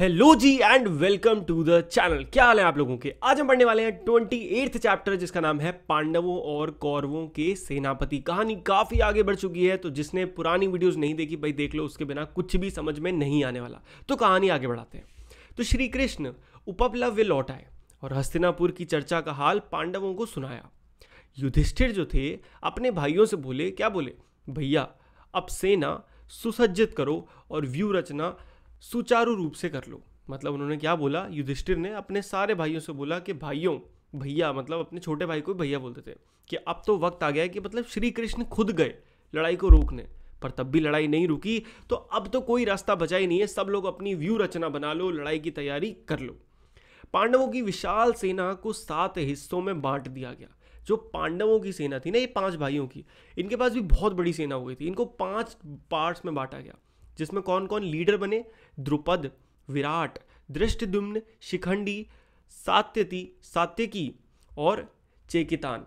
hello ji and welcome to the channel क्या हाल है आप लोगों के आज हम पढ़ने वाले हैं ट्वेंटी एट्थ चैप्टर जिसका नाम है पांडवों और कौरवों के सेनापति कहानी काफ़ी आगे बढ़ चुकी है तो जिसने पुरानी वीडियोस नहीं देखी भाई देख लो उसके बिना कुछ भी समझ में नहीं आने वाला तो कहानी आगे बढ़ाते हैं तो श्री कृष्ण उपपलव लौट आए और हस्तिनापुर की चर्चा का हाल पांडवों को सुनाया युधिष्ठिर जो थे अपने भाइयों से बोले क्या बोले भैया अब सेना सुसज्जित करो और व्यू रचना सुचारू रूप से कर लो मतलब उन्होंने क्या बोला युधिष्ठिर ने अपने सारे भाइयों से बोला कि भाइयों भैया मतलब अपने छोटे भाई को भैया बोलते थे कि अब तो वक्त आ गया है कि मतलब श्री कृष्ण खुद गए लड़ाई को रोकने पर तब भी लड़ाई नहीं रुकी तो अब तो कोई रास्ता बचा ही नहीं है सब लोग अपनी व्यू रचना बना लो लड़ाई की तैयारी कर लो पांडवों की विशाल सेना को सात हिस्सों में बांट दिया गया जो पांडवों की सेना थी ना ये पांच भाइयों की इनके पास भी बहुत बड़ी सेना हुई थी इनको पांच पार्ट्स में बांटा गया जिसमें कौन कौन लीडर बने द्रुपद विराट दृष्टिदुम्न शिखंडी सात्यति सात्यकी और चेकितान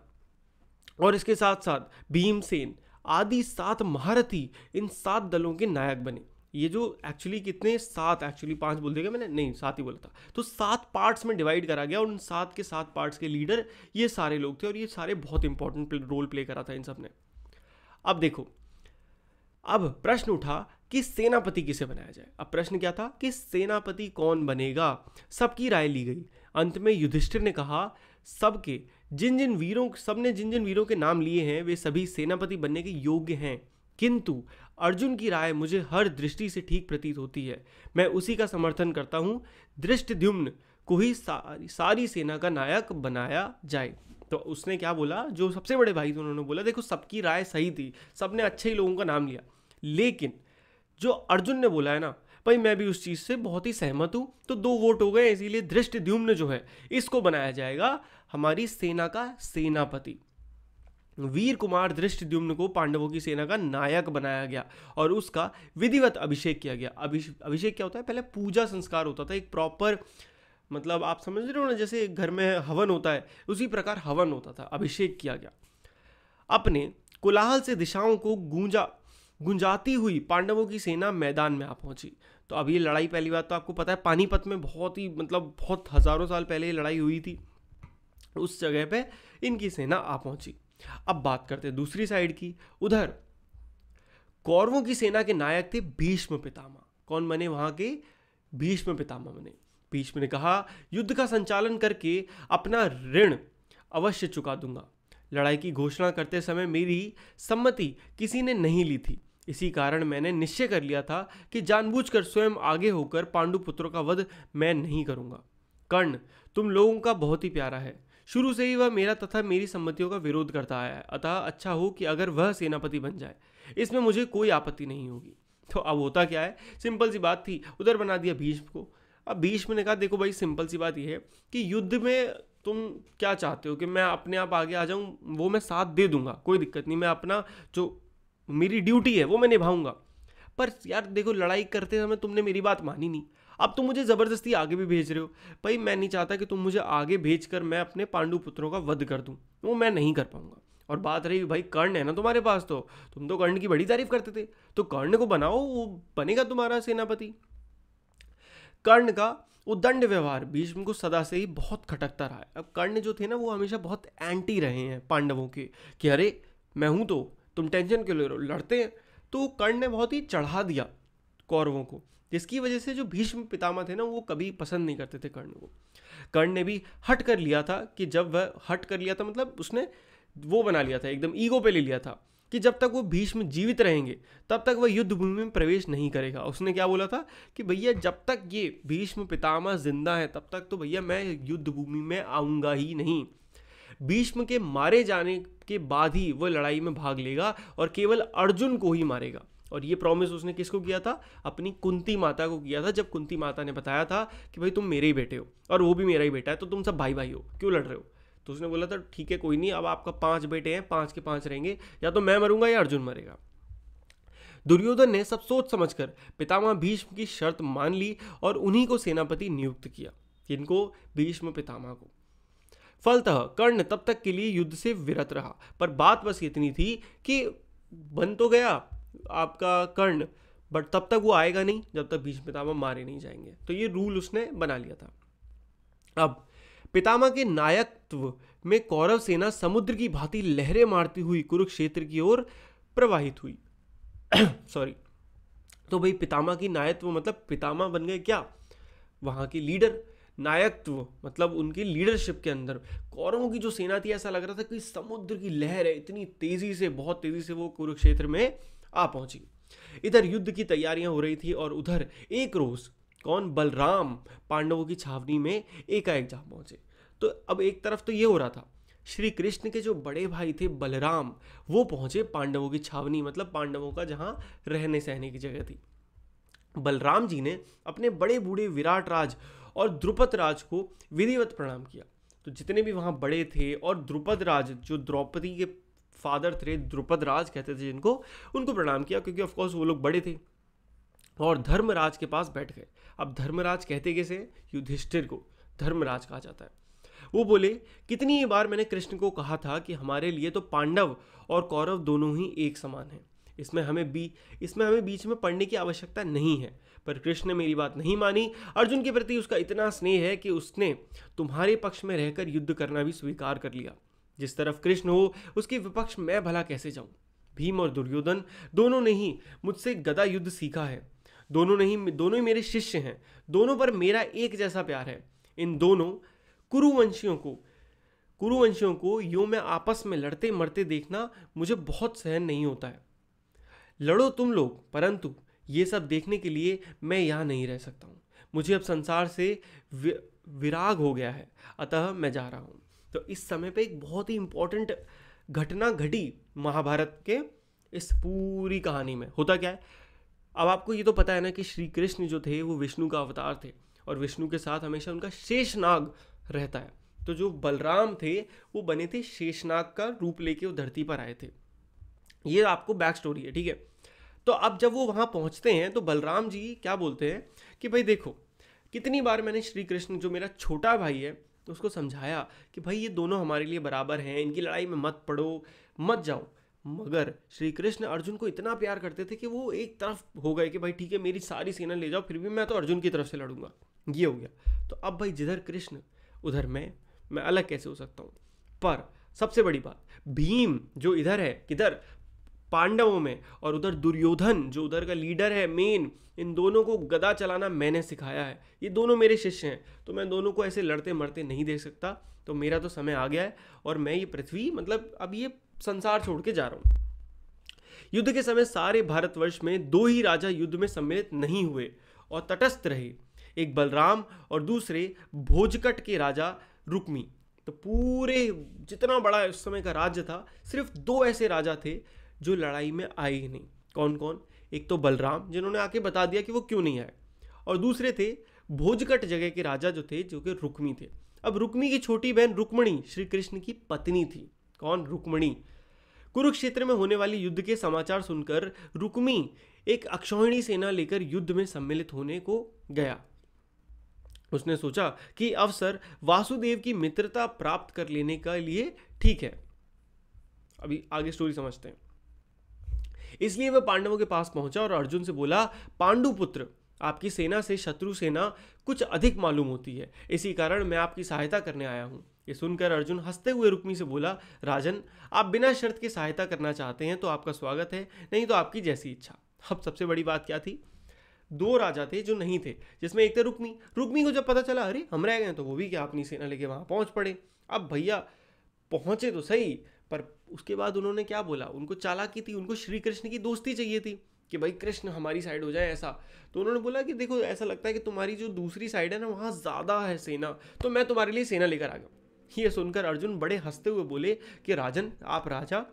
और इसके साथ साथ भीमसेन आदि सात महारथी इन सात दलों के नायक बने ये जो एक्चुअली कितने सात एक्चुअली पांच बोल देगा मैंने नहीं सात ही बोला था तो सात पार्ट्स में डिवाइड करा गया और उन सात के सात पार्ट्स के लीडर ये सारे लोग थे और ये सारे बहुत इंपॉर्टेंट रोल प्ले करा था इन सब ने अब देखो अब प्रश्न उठा कि सेनापति किसे बनाया जाए अब प्रश्न क्या था कि सेनापति कौन बनेगा सबकी राय ली गई अंत में युधिष्ठिर ने कहा सबके जिन जिन वीरों सब ने जिन जिन वीरों के नाम लिए हैं वे सभी सेनापति बनने के योग्य हैं किंतु अर्जुन की राय मुझे हर दृष्टि से ठीक प्रतीत होती है मैं उसी का समर्थन करता हूँ दृष्टद्युम्न को ही सारी सारी सेना का नायक बनाया जाए तो उसने क्या बोला जो सबसे बड़े भाई थे उन्होंने बोला देखो सबकी राय सही थी सब ने अच्छे ही लोगों का नाम लिया लेकिन जो अर्जुन ने बोला है ना भाई मैं भी उस चीज़ से बहुत ही सहमत हूं तो दो वोट हो गए इसीलिए धृष्टद्युम्न जो है इसको बनाया जाएगा हमारी सेना का सेनापति वीर कुमार धृष्टद्युम्न को पांडवों की सेना का नायक बनाया गया और उसका विधिवत अभिषेक किया गया अभिषेक क्या होता है पहले पूजा संस्कार होता था एक प्रॉपर मतलब आप समझ रहे हो ना जैसे घर में हवन होता है उसी प्रकार हवन होता था अभिषेक किया गया अपने कोलाहल से दिशाओं को गूंजा गुंजाती हुई पांडवों की सेना मैदान में आ पहुंची तो अब ये लड़ाई पहली बात तो आपको पता है पानीपत में बहुत ही मतलब बहुत हज़ारों साल पहले ये लड़ाई हुई थी उस जगह पे इनकी सेना आ पहुंची अब बात करते हैं दूसरी साइड की उधर कौरवों की सेना के नायक थे भीष्म पितामह कौन बने वहाँ के भीष्म पितामह बने भीष्म ने कहा युद्ध का संचालन करके अपना ऋण अवश्य चुका दूंगा लड़ाई की घोषणा करते समय मेरी सम्मति किसी ने नहीं ली थी इसी कारण मैंने निश्चय कर लिया था कि जानबूझकर स्वयं आगे होकर पांडु पुत्रों का वध मैं नहीं करूँगा कर्ण तुम लोगों का बहुत ही प्यारा है शुरू से ही वह मेरा तथा मेरी सम्मतियों का विरोध करता आया है अतः अच्छा हो कि अगर वह सेनापति बन जाए इसमें मुझे कोई आपत्ति नहीं होगी तो अब होता क्या है सिंपल सी बात थी उधर बना दिया भीष्म को अब भीष्म ने कहा देखो भाई सिंपल सी बात यह है कि युद्ध में तुम क्या चाहते हो कि मैं अपने आप आगे आ जाऊँ वो मैं साथ दे दूंगा कोई दिक्कत नहीं मैं अपना जो मेरी ड्यूटी है वो मैं निभाऊंगा पर यार देखो लड़ाई करते समय तुमने मेरी बात मानी नहीं अब तुम मुझे ज़बरदस्ती आगे भी भेज रहे हो भाई मैं नहीं चाहता कि तुम मुझे आगे भेज कर मैं अपने पांडु पुत्रों का वध कर दूँ वो मैं नहीं कर पाऊंगा और बात रही भाई कर्ण है ना तुम्हारे पास तो तुम तो कर्ण की बड़ी तारीफ करते थे तो कर्ण को बनाओ वो बनेगा तुम्हारा सेनापति कर्ण का उदंड व्यवहार भीष्म को सदा से ही बहुत खटकता रहा है अब कर्ण जो थे ना वो हमेशा बहुत एंटी रहे हैं पांडवों के कि अरे मैं हूं तो तुम टेंशन क्यों ले रहे हो लड़ते हैं तो कर्ण ने बहुत ही चढ़ा दिया कौरवों को जिसकी वजह से जो भीष्म पितामह थे ना वो कभी पसंद नहीं करते थे कर्ण को कर्ण ने भी हट कर लिया था कि जब वह हट कर लिया था मतलब उसने वो बना लिया था एकदम ईगो पे ले लिया था कि जब तक वो भीष्म जीवित रहेंगे तब तक वह युद्ध भूमि में प्रवेश नहीं करेगा उसने क्या बोला था कि भैया जब तक ये भीष्म पितामह जिंदा है तब तक तो भैया मैं युद्ध भूमि में आऊँगा ही नहीं भीष्म के मारे जाने के बाद ही वह लड़ाई में भाग लेगा और केवल अर्जुन को ही मारेगा और ये प्रॉमिस उसने किसको किया था अपनी कुंती माता को किया था जब कुंती माता ने बताया था कि भाई तुम मेरे ही बेटे हो और वो भी मेरा ही बेटा है तो तुम सब भाई भाई हो क्यों लड़ रहे हो तो उसने बोला था ठीक है कोई नहीं अब आपका पांच बेटे हैं पांच के पांच रहेंगे या तो मैं मरूंगा या अर्जुन मरेगा दुर्योधन ने सब सोच समझकर पितामह भीष्म की शर्त मान ली और उन्हीं को सेनापति नियुक्त किया किनको भीष्म पितामह को फलतः कर्ण तब तक के लिए युद्ध से विरत रहा पर बात बस इतनी थी कि बन तो गया आपका कर्ण बट तब तक वो आएगा नहीं जब तक भीष्म पितामह मारे नहीं जाएंगे तो ये रूल उसने बना लिया था अब पितामह के नायकत्व में कौरव सेना समुद्र की भांति लहरें मारती हुई कुरुक्षेत्र की ओर प्रवाहित हुई सॉरी तो भाई पितामह की नायत्व मतलब पितामह बन गए क्या वहाँ के लीडर नायकत्व मतलब उनकी लीडरशिप के अंदर कौरवों की जो सेना थी ऐसा लग रहा था कि समुद्र की लहर है इतनी तेज़ी से बहुत तेज़ी से वो कुरुक्षेत्र में आ पहुंची इधर युद्ध की तैयारियां हो रही थी और उधर एक रोज़ कौन बलराम पांडवों की छावनी में एकाएक जा पहुंचे तो अब एक तरफ तो ये हो रहा था श्री कृष्ण के जो बड़े भाई थे बलराम वो पहुंचे पांडवों की छावनी मतलब पांडवों का जहाँ रहने सहने की जगह थी बलराम जी ने अपने बड़े बूढ़े विराट राज और द्रुपद राज को विधिवत प्रणाम किया तो जितने भी वहाँ बड़े थे और द्रुपद राज जो द्रौपदी के फादर थे द्रुपद राज कहते थे जिनको उनको प्रणाम किया क्योंकि ऑफकोर्स वो लोग बड़े थे और धर्मराज के पास बैठ गए अब धर्मराज कहते कैसे युधिष्ठिर को धर्मराज कहा जाता है वो बोले कितनी ही बार मैंने कृष्ण को कहा था कि हमारे लिए तो पांडव और कौरव दोनों ही एक समान हैं इसमें हमें बी इसमें हमें बीच में पढ़ने की आवश्यकता नहीं है पर कृष्ण ने मेरी बात नहीं मानी अर्जुन के प्रति उसका इतना स्नेह है कि उसने तुम्हारे पक्ष में रहकर युद्ध करना भी स्वीकार कर लिया जिस तरफ कृष्ण हो उसके विपक्ष मैं भला कैसे जाऊँ भीम और दुर्योधन दोनों ने ही मुझसे गदा युद्ध सीखा है दोनों ने ही दोनों ही मेरे शिष्य हैं दोनों पर मेरा एक जैसा प्यार है इन दोनों कुरुवंशियों को कुरुवंशियों को यूँ मैं आपस में लड़ते मरते देखना मुझे बहुत सहन नहीं होता है लड़ो तुम लोग परंतु ये सब देखने के लिए मैं यहाँ नहीं रह सकता हूँ मुझे अब संसार से विराग हो गया है अतः मैं जा रहा हूँ तो इस समय पे एक बहुत ही इम्पोर्टेंट घटना घटी महाभारत के इस पूरी कहानी में होता क्या है अब आपको ये तो पता है ना कि श्री कृष्ण जो थे वो विष्णु का अवतार थे और विष्णु के साथ हमेशा उनका शेषनाग रहता है तो जो बलराम थे वो बने थे शेषनाग का रूप लेके वो धरती पर आए थे ये आपको बैक स्टोरी है ठीक है तो अब जब वो वहाँ पहुँचते हैं तो बलराम जी क्या बोलते हैं कि भाई देखो कितनी बार मैंने श्री कृष्ण जो मेरा छोटा भाई है तो उसको समझाया कि भाई ये दोनों हमारे लिए बराबर हैं इनकी लड़ाई में मत पड़ो मत जाओ मगर श्री कृष्ण अर्जुन को इतना प्यार करते थे कि वो एक तरफ हो गए कि भाई ठीक है मेरी सारी सेना ले जाओ फिर भी मैं तो अर्जुन की तरफ से लड़ूंगा ये हो गया तो अब भाई जिधर कृष्ण उधर मैं मैं अलग कैसे हो सकता हूँ पर सबसे बड़ी बात भीम जो इधर है किधर पांडवों में और उधर दुर्योधन जो उधर का लीडर है मेन इन दोनों को गदा चलाना मैंने सिखाया है ये दोनों मेरे शिष्य हैं तो मैं दोनों को ऐसे लड़ते मरते नहीं देख सकता तो मेरा तो समय आ गया है और मैं ये पृथ्वी मतलब अब ये संसार छोड़ के जा रहा हूँ युद्ध के समय सारे भारतवर्ष में दो ही राजा युद्ध में सम्मिलित नहीं हुए और तटस्थ रहे एक बलराम और दूसरे भोजकट के राजा रुक्मी तो पूरे जितना बड़ा उस समय का राज्य था सिर्फ दो ऐसे राजा थे जो लड़ाई में आए ही नहीं कौन कौन एक तो बलराम जिन्होंने आके बता दिया कि वो क्यों नहीं आए और दूसरे थे भोजकट जगह के राजा जो थे जो कि रुक्मी थे अब रुक्मी की छोटी बहन रुक्मणी श्री कृष्ण की पत्नी थी कौन रुक्मणी कुरुक्षेत्र में होने वाले युद्ध के समाचार सुनकर रुक्मी एक अक्षौहिणी सेना लेकर युद्ध में सम्मिलित होने को गया उसने सोचा कि अवसर वासुदेव की मित्रता प्राप्त कर लेने का लिए ठीक है अभी आगे स्टोरी समझते हैं इसलिए वह पांडवों के पास पहुंचा और अर्जुन से बोला पांडुपुत्र आपकी सेना से शत्रु सेना कुछ अधिक मालूम होती है इसी कारण मैं आपकी सहायता करने आया हूँ ये सुनकर अर्जुन हंसते हुए रुक्मी से बोला राजन आप बिना शर्त के सहायता करना चाहते हैं तो आपका स्वागत है नहीं तो आपकी जैसी इच्छा अब सबसे बड़ी बात क्या थी दो राजा थे जो नहीं थे जिसमें एक थे रुक्मी रुक्मी को जब पता चला अरे हम रह गए तो वो भी क्या अपनी सेना लेके वहाँ पहुँच पड़े अब भैया पहुँचे तो सही पर उसके बाद उन्होंने क्या बोला उनको चालाकी थी उनको श्री कृष्ण की दोस्ती चाहिए थी कि भाई कृष्ण हमारी साइड हो जाए ऐसा तो उन्होंने बोला कि देखो ऐसा लगता है कि तुम्हारी जो दूसरी साइड है ना वहाँ ज़्यादा है सेना तो मैं तुम्हारे लिए सेना लेकर आ गया ये सुनकर अर्जुन बड़े हंसते हुए बोले कि राजन आप राजा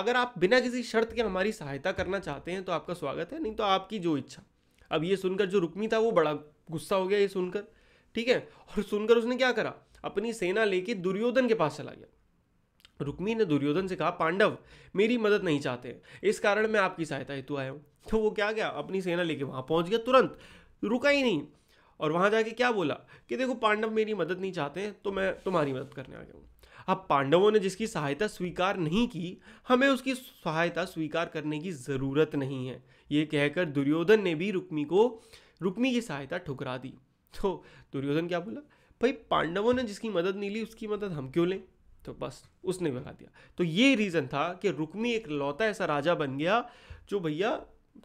अगर आप बिना किसी शर्त के हमारी सहायता करना चाहते हैं तो आपका स्वागत है नहीं तो आपकी जो इच्छा अब ये सुनकर जो रुक्मी था वो बड़ा गुस्सा हो गया ये सुनकर ठीक है और सुनकर उसने क्या करा अपनी सेना लेके दुर्योधन के पास चला गया रुक्मी ने दुर्योधन से कहा पांडव मेरी मदद नहीं चाहते इस कारण मैं आपकी सहायता हेतु आया हूँ तो वो क्या गया अपनी सेना लेके वहाँ पहुँच गया तुरंत रुका ही नहीं और वहाँ जाके क्या बोला कि देखो पांडव मेरी मदद नहीं चाहते तो मैं तुम्हारी मदद करने आ गया हूँ अब पांडवों ने जिसकी सहायता स्वीकार नहीं की हमें उसकी सहायता स्वीकार करने की ज़रूरत नहीं है ये कहकर दुर्योधन ने भी रुक्मी को रुक्मी की सहायता ठुकरा दी तो दुर्योधन क्या बोला भाई पांडवों ने जिसकी मदद नहीं ली उसकी मदद हम क्यों लें तो बस उसने भगा दिया तो ये रीज़न था कि रुक्मी एक लौता ऐसा राजा बन गया जो भैया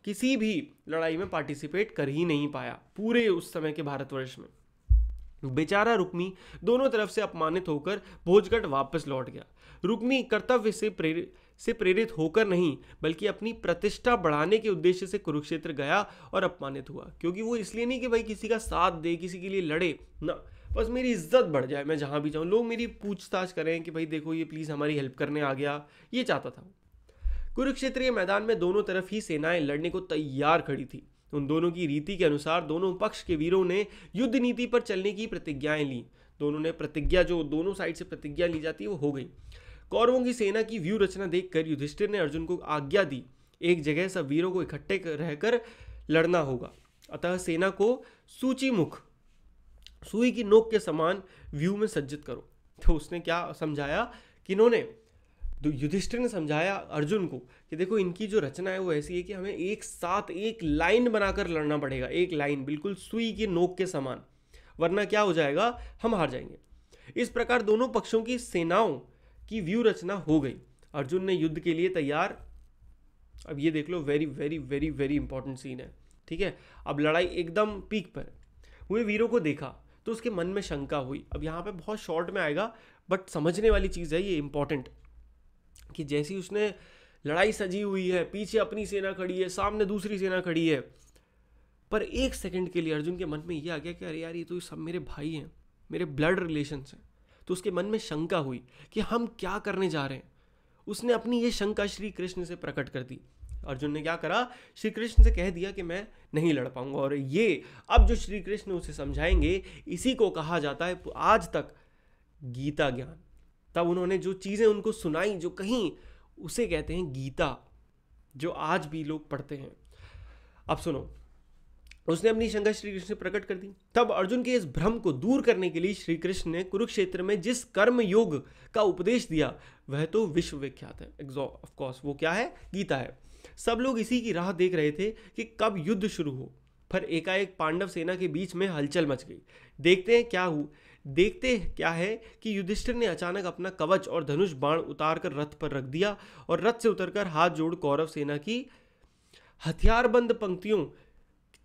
किसी भी लड़ाई में पार्टिसिपेट कर ही नहीं पाया पूरे उस समय के भारतवर्ष में बेचारा रुक्मी दोनों तरफ से अपमानित होकर भोजगढ़ वापस लौट गया रुक्मी कर्तव्य से प्रेरित से प्रेरित होकर नहीं बल्कि अपनी प्रतिष्ठा बढ़ाने के उद्देश्य से कुरुक्षेत्र गया और अपमानित हुआ क्योंकि वो इसलिए नहीं कि भाई किसी का साथ दे किसी के लिए लड़े ना बस मेरी इज्जत बढ़ जाए मैं जहाँ भी जाऊँ लोग मेरी पूछताछ करें कि भाई देखो ये प्लीज़ हमारी हेल्प करने आ गया ये चाहता था कुरुक्षेत्रीय मैदान में दोनों तरफ ही सेनाएं लड़ने को तैयार खड़ी थी उन दोनों की रीति के अनुसार दोनों पक्ष के वीरों ने युद्ध नीति पर चलने की प्रतिज्ञाएं ली दोनों ने प्रतिज्ञा जो दोनों साइड से प्रतिज्ञा ली जाती है वो हो गई कौरवों की सेना की व्यू रचना देखकर युधिष्ठिर ने अर्जुन को आज्ञा दी एक जगह सब वीरों को इकट्ठे रहकर लड़ना होगा अतः सेना को सूचीमुख सुई की नोक के समान व्यू में सज्जित करो तो उसने क्या समझाया कि इन्होंने युधिष्ठिर ने समझाया अर्जुन को कि देखो इनकी जो रचना है वो ऐसी है कि हमें एक साथ एक लाइन बनाकर लड़ना पड़ेगा एक लाइन बिल्कुल सुई की नोक के समान वरना क्या हो जाएगा हम हार जाएंगे इस प्रकार दोनों पक्षों की सेनाओं की व्यू रचना हो गई अर्जुन ने युद्ध के लिए तैयार अब ये देख लो very very very very important scene है ठीक है अब लड़ाई एकदम पीक पर है हुए वीरों को देखा तो उसके मन में शंका हुई अब यहाँ पे बहुत शॉर्ट में आएगा बट समझने वाली चीज़ है ये इम्पॉर्टेंट कि जैसी उसने लड़ाई सजी हुई है पीछे अपनी सेना खड़ी है सामने दूसरी सेना खड़ी है पर एक सेकंड के लिए अर्जुन के मन में ये आ गया कि अरे यार ये तो सब मेरे भाई हैं मेरे ब्लड रिलेशन्स हैं तो उसके मन में शंका हुई कि हम क्या करने जा रहे हैं उसने अपनी ये शंका श्री कृष्ण से प्रकट कर दी अर्जुन ने क्या करा श्री कृष्ण से कह दिया कि मैं नहीं लड़ पाऊंगा और ये अब जो श्री कृष्ण उसे समझाएंगे इसी को कहा जाता है आज तक गीता ज्ञान तब उन्होंने जो चीज़ें उनको सुनाई जो कहीं उसे कहते हैं गीता जो आज भी लोग पढ़ते हैं अब सुनो उसने अपनी शंका श्री कृष्ण प्रकट कर दी तब अर्जुन के इस भ्रम को दूर करने के लिए श्री कृष्ण ने कुरुक्षेत्र में जिस कर्म योग का उपदेश दिया वह तो विश्वविख्यात है ऑफ कोर्स वो क्या है गीता है सब लोग इसी की राह देख रहे थे कि कब युद्ध शुरू हो पर एकाएक पांडव सेना के बीच में हलचल मच गई देखते हैं क्या हुआ देखते क्या है कि युधिष्ठिर ने अचानक अपना कवच और धनुष बाण उतार कर रथ पर रख दिया और रथ से उतरकर हाथ जोड़ कौरव सेना की हथियारबंद पंक्तियों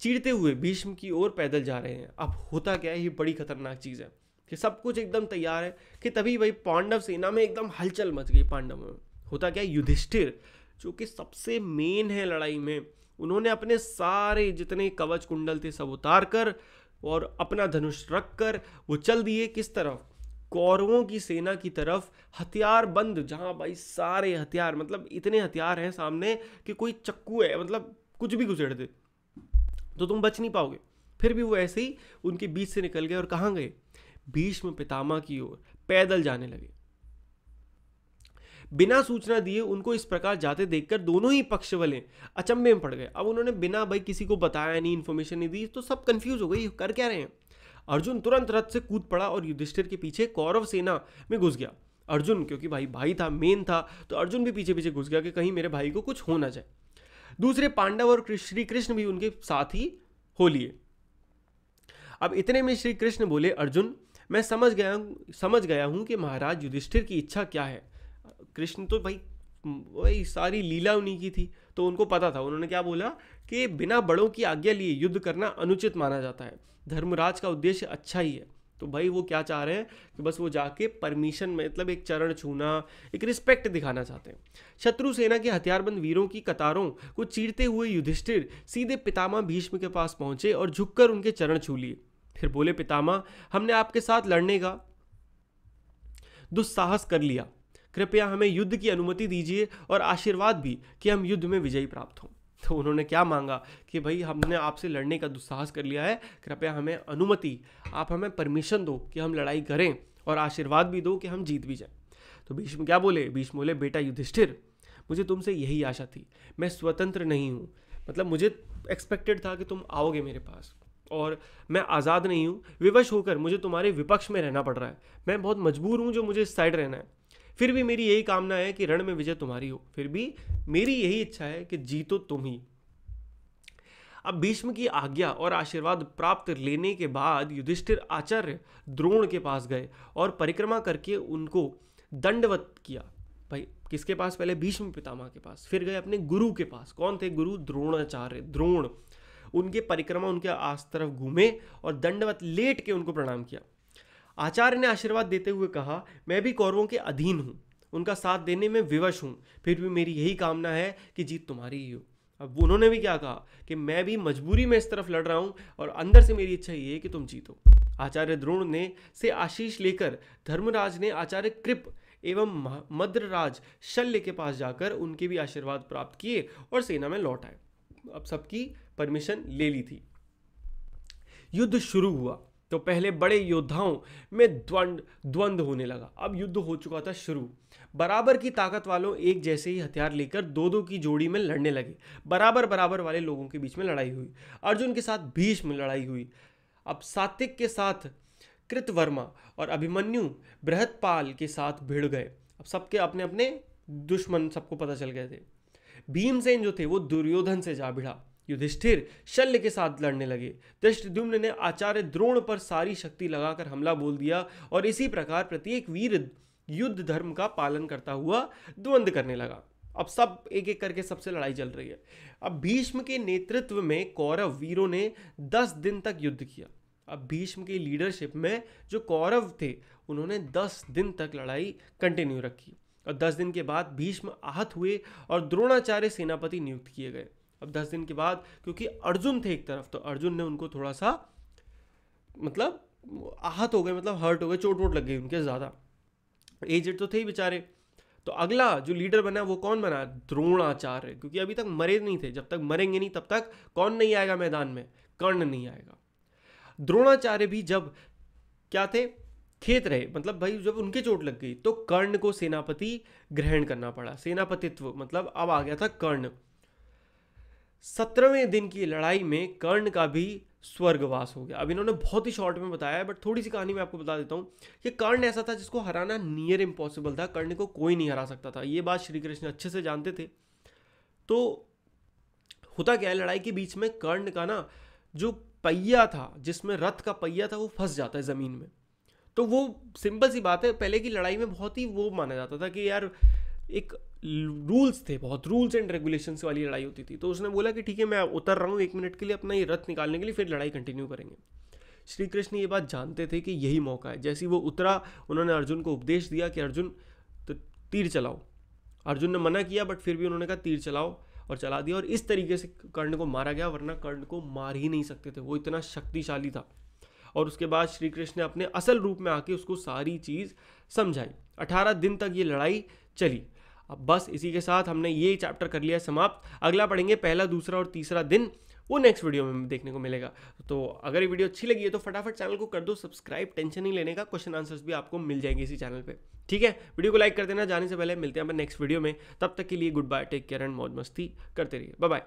चीरते हुए भीष्म की ओर पैदल जा रहे हैं अब होता क्या है ये बड़ी खतरनाक चीज़ है कि सब कुछ एकदम तैयार है कि तभी भाई पांडव सेना में एकदम हलचल मच गई पांडवों में होता क्या है युधिष्ठिर जो कि सबसे मेन है लड़ाई में उन्होंने अपने सारे जितने कवच कुंडल थे सब उतार कर और अपना धनुष रख कर वो चल दिए किस तरफ कौरवों की सेना की तरफ हथियार बंद जहाँ भाई सारे हथियार मतलब इतने हथियार हैं सामने कि कोई चक्कू है मतलब कुछ भी गुजर दे तो तुम बच नहीं पाओगे फिर भी वो ऐसे ही उनके बीच से निकल गए और कहाँ गए भीष्म पितामह की ओर पैदल जाने लगे बिना सूचना दिए उनको इस प्रकार जाते देखकर दोनों ही पक्ष वाले अचंबे में पड़ गए अब उन्होंने बिना भाई किसी को बताया नहीं इन्फॉर्मेशन नहीं दी तो सब कंफ्यूज हो गई कर क्या रहे हैं अर्जुन तुरंत रथ से कूद पड़ा और युधिष्ठिर के पीछे कौरव सेना में घुस गया अर्जुन क्योंकि भाई भाई था मेन था तो अर्जुन भी पीछे पीछे घुस गया कि कहीं मेरे भाई को कुछ हो ना जाए दूसरे पांडव और श्री कृष्ण भी उनके साथ ही हो लिए अब इतने में श्री कृष्ण बोले अर्जुन मैं समझ गया समझ गया हूं कि महाराज युधिष्ठिर की इच्छा क्या है कृष्ण तो भाई वही सारी लीला उन्हीं की थी तो उनको पता था उन्होंने क्या बोला कि बिना बड़ों की आज्ञा लिए युद्ध करना अनुचित माना जाता है धर्मराज का उद्देश्य अच्छा ही है तो भाई वो क्या चाह रहे हैं कि बस वो जाके परमिशन में मतलब एक चरण छूना एक रिस्पेक्ट दिखाना चाहते हैं शत्रु सेना के हथियारबंद वीरों की कतारों को चीरते हुए युधिष्ठिर सीधे पितामा भीष्म के पास पहुंचे और झुककर उनके चरण छू लिए फिर बोले पितामा हमने आपके साथ लड़ने का दुस्साहस कर लिया कृपया हमें युद्ध की अनुमति दीजिए और आशीर्वाद भी कि हम युद्ध में विजयी प्राप्त हों तो उन्होंने क्या मांगा कि भाई हमने आपसे लड़ने का दुस्साहस कर लिया है कृपया हमें अनुमति आप हमें परमिशन दो कि हम लड़ाई करें और आशीर्वाद भी दो कि हम जीत भी जाएं तो भीष्म क्या बोले भीष्म बोले बेटा युधिष्ठिर मुझे तुमसे यही आशा थी मैं स्वतंत्र नहीं हूँ मतलब मुझे एक्सपेक्टेड था कि तुम आओगे मेरे पास और मैं आज़ाद नहीं हूँ विवश होकर मुझे तुम्हारे विपक्ष में रहना पड़ रहा है मैं बहुत मजबूर हूँ जो मुझे इस साइड रहना है फिर भी मेरी यही कामना है कि रण में विजय तुम्हारी हो फिर भी मेरी यही इच्छा है कि जीतो तुम ही अब भीष्म की आज्ञा और आशीर्वाद प्राप्त लेने के बाद युधिष्ठिर आचार्य द्रोण के पास गए और परिक्रमा करके उनको दंडवत किया भाई किसके पास पहले भीष्म पितामह के पास फिर गए अपने गुरु के पास कौन थे गुरु द्रोणाचार्य द्रोण उनके परिक्रमा उनके आस तरफ घूमे और दंडवत लेट के उनको प्रणाम किया आचार्य ने आशीर्वाद देते हुए कहा मैं भी कौरवों के अधीन हूँ उनका साथ देने में विवश हूँ फिर भी मेरी यही कामना है कि जीत तुम्हारी ही हो अब उन्होंने भी क्या कहा कि मैं भी मजबूरी में इस तरफ लड़ रहा हूँ और अंदर से मेरी इच्छा ये है कि तुम जीतो आचार्य द्रोण ने से आशीष लेकर धर्मराज ने आचार्य कृप एवं मद्रराज शल्य के पास जाकर उनके भी आशीर्वाद प्राप्त किए और सेना में लौट आए अब सबकी परमिशन ले ली थी युद्ध शुरू हुआ तो पहले बड़े योद्धाओं में द्वंद द्वंद्व होने लगा अब युद्ध हो चुका था शुरू बराबर की ताकत वालों एक जैसे ही हथियार लेकर दो दो की जोड़ी में लड़ने लगे बराबर बराबर वाले लोगों के बीच में लड़ाई हुई अर्जुन के साथ भीष्म लड़ाई हुई अब सात्विक के साथ कृतवर्मा और अभिमन्यु बृहतपाल के साथ भिड़ गए अब सबके अपने अपने दुश्मन सबको पता चल गए थे भीमसेन जो थे वो दुर्योधन से जा भिड़ा युधिष्ठिर शल्य के साथ लड़ने लगे दृष्टद्युम्न ने आचार्य द्रोण पर सारी शक्ति लगाकर हमला बोल दिया और इसी प्रकार प्रत्येक वीर युद्ध धर्म का पालन करता हुआ द्वंद्व करने लगा अब सब एक एक करके सबसे लड़ाई चल रही है अब भीष्म के नेतृत्व में कौरव वीरों ने दस दिन तक युद्ध किया अब भीष्म की लीडरशिप में जो कौरव थे उन्होंने दस दिन तक लड़ाई कंटिन्यू रखी और दस दिन के बाद भीष्म आहत हुए और द्रोणाचार्य सेनापति नियुक्त किए गए अब दस दिन के बाद क्योंकि अर्जुन थे एक तरफ तो अर्जुन ने उनको थोड़ा सा मतलब आहत हो गए मतलब हर्ट हो गए चोट वोट लग गई उनके ज़्यादा एजेड तो थे ही बेचारे तो अगला जो लीडर बना वो कौन बना द्रोणाचार्य क्योंकि अभी तक मरे नहीं थे जब तक मरेंगे नहीं तब तक कौन नहीं आएगा मैदान में कर्ण नहीं आएगा द्रोणाचार्य भी जब क्या थे खेत रहे मतलब भाई जब उनके चोट लग गई तो कर्ण को सेनापति ग्रहण करना पड़ा सेनापतित्व मतलब अब आ गया था कर्ण सत्रहवें दिन की लड़ाई में कर्ण का भी स्वर्गवास हो गया अब इन्होंने बहुत ही शॉर्ट में बताया है बट थोड़ी सी कहानी मैं आपको बता देता हूँ कि कर्ण ऐसा था जिसको हराना नियर इम्पॉसिबल था कर्ण को कोई नहीं हरा सकता था ये बात श्री कृष्ण अच्छे से जानते थे तो होता क्या है लड़ाई के बीच में कर्ण का ना जो पहिया था जिसमें रथ का पहिया था वो फंस जाता है ज़मीन में तो वो सिंपल सी बात है पहले की लड़ाई में बहुत ही वो माना जाता था कि यार एक रूल्स थे बहुत रूल्स एंड रेगुलेशंस वाली लड़ाई होती थी तो उसने बोला कि ठीक है मैं उतर रहा हूँ एक मिनट के लिए अपना ये रथ निकालने के लिए फिर लड़ाई कंटिन्यू करेंगे श्री कृष्ण ये बात जानते थे कि यही मौका है जैसे वो उतरा उन्होंने अर्जुन को उपदेश दिया कि अर्जुन तो तीर चलाओ अर्जुन ने मना किया बट फिर भी उन्होंने कहा तीर चलाओ और चला दिया और इस तरीके से कर्ण को मारा गया वरना कर्ण को मार ही नहीं सकते थे वो इतना शक्तिशाली था और उसके बाद श्री कृष्ण ने अपने असल रूप में आके उसको सारी चीज़ समझाई अठारह दिन तक ये लड़ाई चली अब बस इसी के साथ हमने ये चैप्टर कर लिया समाप्त अगला पढ़ेंगे पहला दूसरा और तीसरा दिन वो नेक्स्ट वीडियो में देखने को मिलेगा तो अगर ये वीडियो अच्छी लगी है तो फटाफट चैनल को कर दो सब्सक्राइब टेंशन नहीं लेने का क्वेश्चन आंसर्स भी आपको मिल जाएंगे इसी चैनल पे ठीक है वीडियो को लाइक कर देना जाने से पहले मिलते हैं अपने नेक्स्ट वीडियो में तब तक के लिए goodbye take care and मौज मस्ती करते रहिए बाय